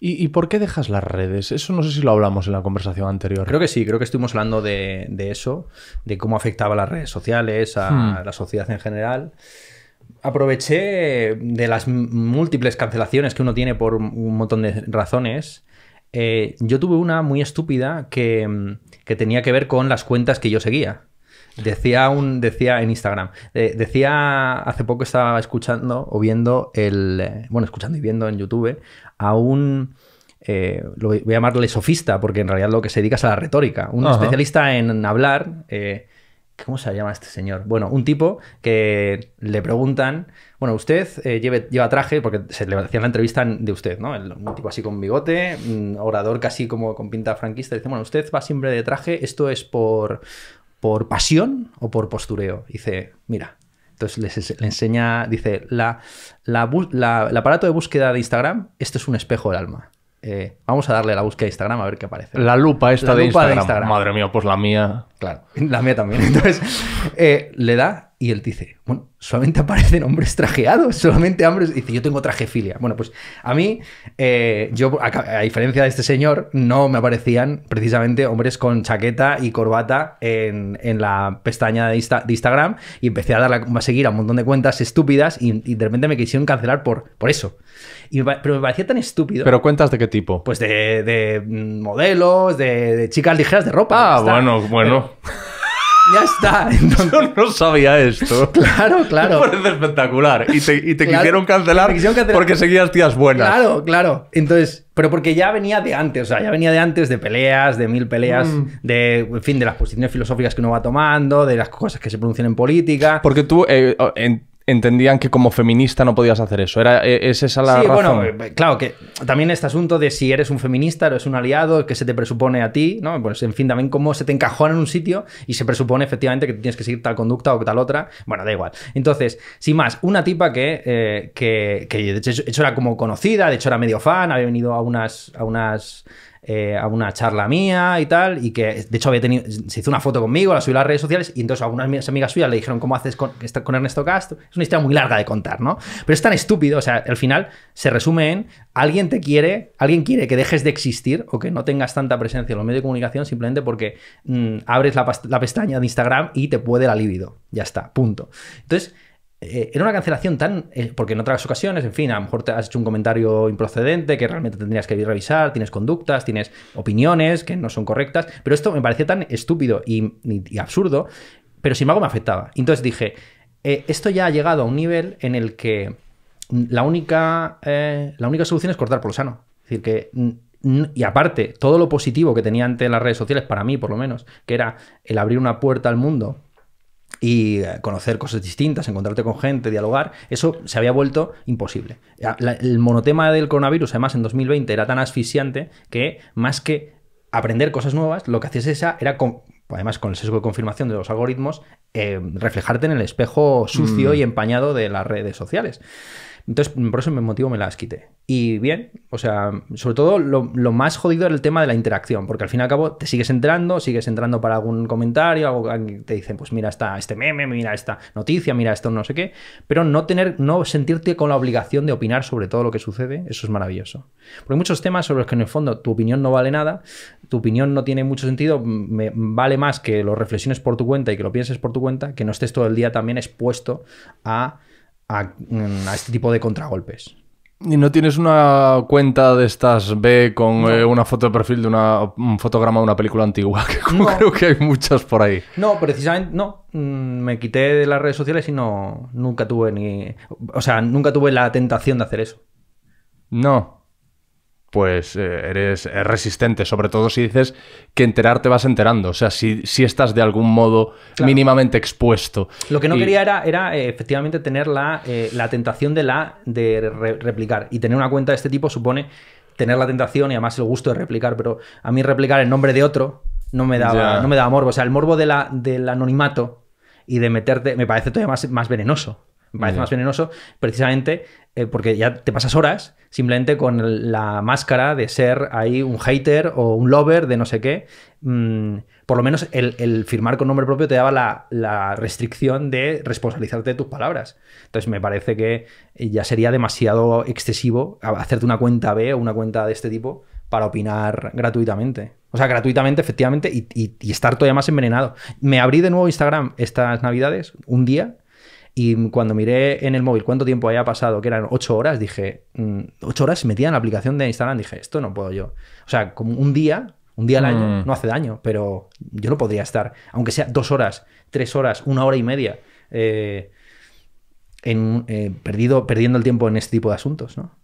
¿Y, por qué dejas las redes? Eso no sé si lo hablamos en la conversación anterior. Creo que sí, creo que estuvimos hablando de, eso, de cómo afectaba a las redes sociales, a hmm. la sociedad en general aproveché de las múltiples cancelaciones que uno tiene por un montón de razones. Eh, yo tuve una muy estúpida mm, que, tenía que ver con las cuentas que yo seguía. Decía un, decía en Instagram, eh, decía hace poco estaba escuchando o viendo el, eh, bueno, escuchando y viendo en YouTube a un... Eh, lo voy a llamarle sofista, porque en realidad lo que se dedica es a la retórica. Un especialista en hablar. Eh, ¿Cómo se llama este señor? Bueno, un tipo que le preguntan, bueno, usted eh, lleva traje, porque se le hacía la entrevista de usted, ¿no? un tipo así con bigote, mm, orador casi como con pinta franquista, dice, bueno, usted va siempre de traje, esto es por, por pasión o por postureo. Dice, mira, entonces les, le enseña, dice, la, el aparato de búsqueda de Instagram, esto es un espejo del alma. Eh, vamos a darle la búsqueda de Instagram a ver qué aparece. La lupa esta de, Instagram. Madre mía, pues la mía. Claro, la mía también. Entonces, eh, le da y él dice, bueno, solamente aparecen hombres trajeados, solamente hombres. Dice, yo tengo trajefilia. Bueno, pues a mí, eh, yo, a, diferencia de este señor, no me aparecían precisamente hombres con chaqueta y corbata en, la pestaña de, Instagram y empecé a, darle, a seguir a un montón de cuentas estúpidas y, de repente me quisieron cancelar por, por eso. pero me parecía tan estúpido. ¿Pero cuentas de qué tipo? Pues de, mm, modelos, de, chicas ligeras de ropa. Ah, bueno, bueno. Ya está. Entonces... no sabía esto. Claro, claro. Me espectacular. Y te, quisieron, cancelar porque seguías tías buenas. Claro, claro. Entonces, pero porque ya venía de antes, o sea, ya venía de antes de peleas, de mil peleas, mm. de, en fin, de las posiciones filosóficas que uno va tomando, de las cosas que se pronuncian en política. Porque tú, eh, en, entendían que como feminista no podías hacer eso. Era, e, ¿Es esa la sí, Bueno, eh, eh, claro, que también este asunto de si eres un feminista, eres un aliado, que se te presupone a ti, ¿no? Pues en fin, también cómo se te encajona en un sitio y se presupone efectivamente que tienes que seguir tal conducta o tal otra. Bueno, da igual. Entonces, sin más, una tipa que, eh, que, de hecho, era como conocida, de hecho era medio fan, había venido a unas, a unas eh, a una charla mía y tal, y que de hecho había tenido, se hizo una foto conmigo, la subí a las redes sociales, y entonces algunas amigas, amigas suyas le dijeron, ¿cómo haces con, con Ernesto Castro? Es una historia muy larga de contar, ¿no? Pero es tan estúpido, o sea, al final se resume en, alguien te quiere, alguien quiere que dejes de existir o que no tengas tanta presencia en los medios de comunicación simplemente porque mm, abres la, la, pestaña de Instagram y te puede la libido, ya está, punto. Entonces, eh, era una cancelación tan. Eh, porque en otras ocasiones, en fin, a lo mejor te has hecho un comentario improcedente que realmente tendrías que revisar, tienes conductas, tienes opiniones que no son correctas, pero esto me parecía tan estúpido y, absurdo, pero sin embargo me afectaba. Entonces dije, eh, esto ya ha llegado a un nivel en el que la única, la única solución es cortar por lo sano. Es decir, que y aparte, todo lo positivo que tenía ante las redes sociales, para mí por lo menos, que era el abrir una puerta al mundo y eh, conocer cosas distintas, encontrarte con gente, dialogar, eso se había vuelto imposible. el monotema del coronavirus, además, en 2020 era tan asfixiante que más que aprender cosas nuevas, lo que hacías esa era, además con el sesgo de confirmación de los algoritmos, Em, reflejarte en el espejo sucio mm. y empañado de las redes sociales. Entonces, por eso me motivo me las quité. Y bien, o sea, sobre todo lo, más jodido era el tema de la interacción, porque al fin y al cabo te sigues entrando, sigues entrando para algún comentario, algo que te dicen, pues mira esta, este meme, mira esta noticia, mira esto, no sé qué, pero no tener, no sentirte con la obligación de opinar sobre todo lo que sucede, eso es maravilloso. Porque hay muchos temas sobre los que en el fondo tu opinión no vale nada, tu opinión no tiene mucho sentido, me, vale más que lo reflexiones por tu cuenta y que lo pienses por tu cuenta, que no estés todo el día también expuesto a, este tipo de contragolpes. ¿Y no tienes una cuenta de estas B con eh, una foto de perfil de una, un fotograma de una película antigua? Que creo que hay muchas por ahí. No, precisamente no. Mm, me quité de las redes sociales y no nunca tuve ni. O sea, nunca tuve la tentación de hacer eso. No pues eh, eres eh, resistente, sobre todo si dices que enterarte vas enterando, o sea, si, si estás de algún modo mínimamente expuesto. Lo que no quería era, era eh, efectivamente tener la, tentación de, la, de replicar y tener una cuenta de este tipo supone tener la tentación y además el gusto de replicar, pero a mí replicar el nombre de otro no me daba, no me daba morbo, o sea, el morbo de la, del anonimato y de meterte me parece todavía más venenoso me parece más venenoso, precisamente eh, porque ya te pasas horas simplemente con la máscara de ser ahí un hater o un lover de no sé qué. Mm, por lo menos el, firmar con nombre propio te daba la, restricción de responsabilizarte de tus palabras. Entonces me parece que ya sería demasiado excesivo hacerte una cuenta B o una cuenta de este tipo para opinar gratuitamente. O sea, gratuitamente, efectivamente, y, y estar todavía más envenenado. Me abrí de nuevo Instagram estas navidades, un día, y cuando miré en el móvil cuánto tiempo había pasado, que eran ocho horas, dije, mm, ocho horas metía en la aplicación de Instagram, dije, esto no puedo yo. O sea, como un día, un día al año, mm. no hace daño, pero yo no podría estar, aunque sea dos horas, tres horas, una hora y media, eh, en, eh, perdido, perdiendo el tiempo en este tipo de asuntos, ¿no?